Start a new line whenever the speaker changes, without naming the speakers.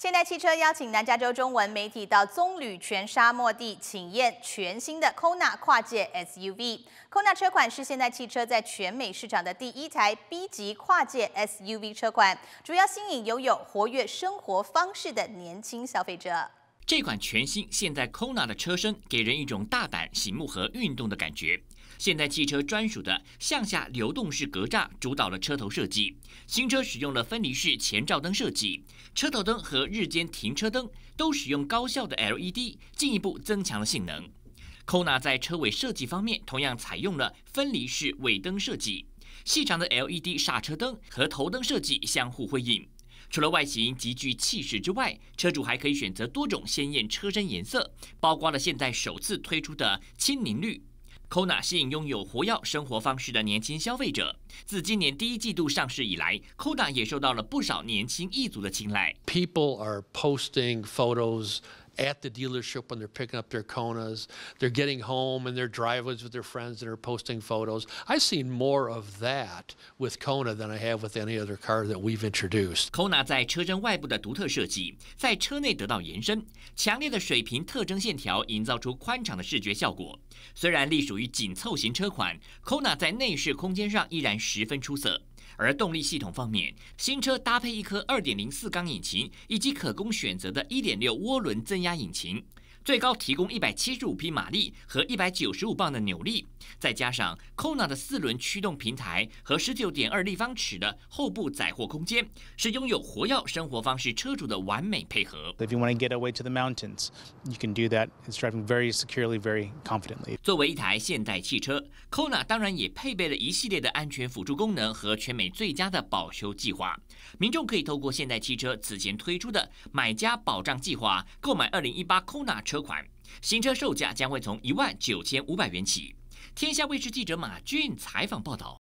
现代汽车邀请南加州中文媒体到棕榈泉沙漠地，请验全新的 Kona 跨界 SUV。Kona 车款是现代汽车在全美市场的第一台 B 级跨界 SUV 车款，主要吸引拥有活跃生活方式的年轻消费者。
这款全新现代 Kona 的车身给人一种大胆、醒目和运动的感觉。现代汽车专属的向下流动式格栅主导了车头设计。新车使用了分离式前照灯设计，车头灯和日间停车灯都使用高效的 LED，进一步增强了性能。Kona 在车尾设计方面同样采用了分离式尾灯设计，细长的 LED 刹车灯和头灯设计相互辉映。除了外形极具气势之外，车主还可以选择多种鲜艳车身颜色，包括了现在首次推出的青柠绿。Kona 吸引拥有活跃生活方式的年轻消费者。自今年第一季度上市以来，Kona 也受到了不少年轻一族的青睐。
at the dealership when they're picking up their Konas. They're getting home and they're driving with their friends and are posting photos. I've seen more of that with Kona than I have with any other car that we've introduced. Kona 在车身外部的独特设
计，在车内得到延伸，强烈的水平特征线条营造出宽敞的视觉效果。虽然隶属于紧凑型车款，Kona 在内饰空间上依然十分出色。而动力系统方面，新车搭配一颗二点零四缸引擎，以及可供选择的一点六涡轮增压引擎。最高提供一百七十五匹马力和一百九十五磅的扭力，再加上 Kona 的四轮驱动平台和十九点二立方尺的后部载货空间，是拥有活跃生活方式车主的完美配合。
If you want to get away to the mountains, you can do that. It's driving very securely, very
confidently. 作为一台现代汽车，Kona 当然也配备了一系列的安全辅助功能和全美最佳的保修计划。民众可以透过现代汽车此前推出的买家保障计划购买二零一八 Kona 车。款新车售价将会从一万九千五百元起。天下卫视记者马俊采访报道。